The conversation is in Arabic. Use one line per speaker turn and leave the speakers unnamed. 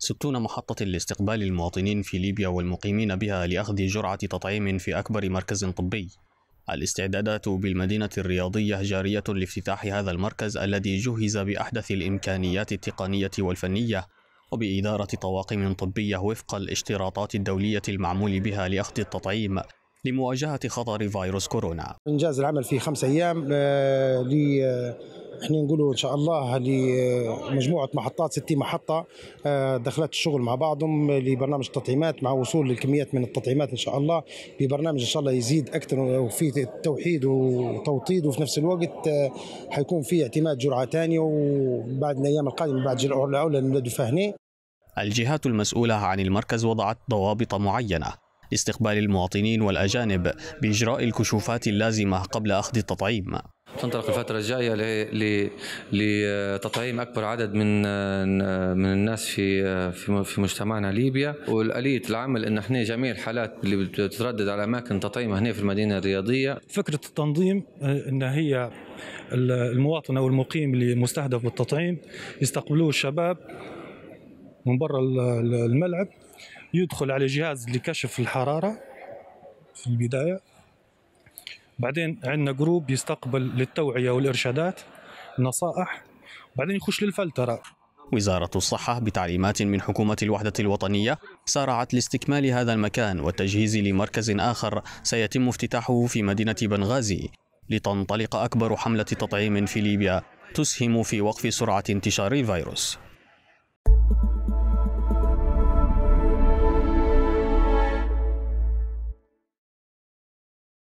ستون محطة لاستقبال المواطنين في ليبيا والمقيمين بها لأخذ جرعة تطعيم في أكبر مركز طبي الاستعدادات بالمدينة الرياضية جارية لافتتاح هذا المركز الذي جهز بأحدث الإمكانيات التقنية والفنية وبإدارة طواقم طبية وفق الاشتراطات الدولية المعمول بها لأخذ التطعيم لمواجهة خطر فيروس كورونا
إنجاز العمل في خمس أيام آه احنا نقولوا ان شاء الله لمجموعه آه، محطات 60 محطه آه، دخلت الشغل مع بعضهم لبرنامج التطعيمات مع وصول الكميات من التطعيمات ان شاء الله ببرنامج ان شاء الله يزيد اكثر وفي توحيد وتوطيد وفي نفس الوقت آه، حيكون في اعتماد جرعه ثانيه وبعد الايام القادمه بعد جرعه الاولى للدفاع فهني
الجهات المسؤوله عن المركز وضعت ضوابط معينه لاستقبال المواطنين والاجانب باجراء الكشوفات اللازمه قبل اخذ التطعيم
تنطلق الفترة الجاية لتطعيم أكبر عدد من من الناس في في مجتمعنا ليبيا والآلية العمل إن احنا جميع الحالات اللي بتتردد على أماكن تطعيمها هنا في المدينة الرياضية فكرة التنظيم آه، إن هي
المواطن أو المقيم اللي مستهدف بالتطعيم يستقبلوه الشباب من برا الملعب يدخل على جهاز لكشف الحرارة في البداية بعدين عندنا جروب يستقبل للتوعيه والارشادات نصائح بعدين يخش للفلتره وزارة الصحة
بتعليمات من حكومة الوحدة الوطنية سارعت لاستكمال هذا المكان والتجهيز لمركز آخر سيتم افتتاحه في مدينة بنغازي لتنطلق أكبر حملة تطعيم في ليبيا تسهم في وقف سرعة انتشار الفيروس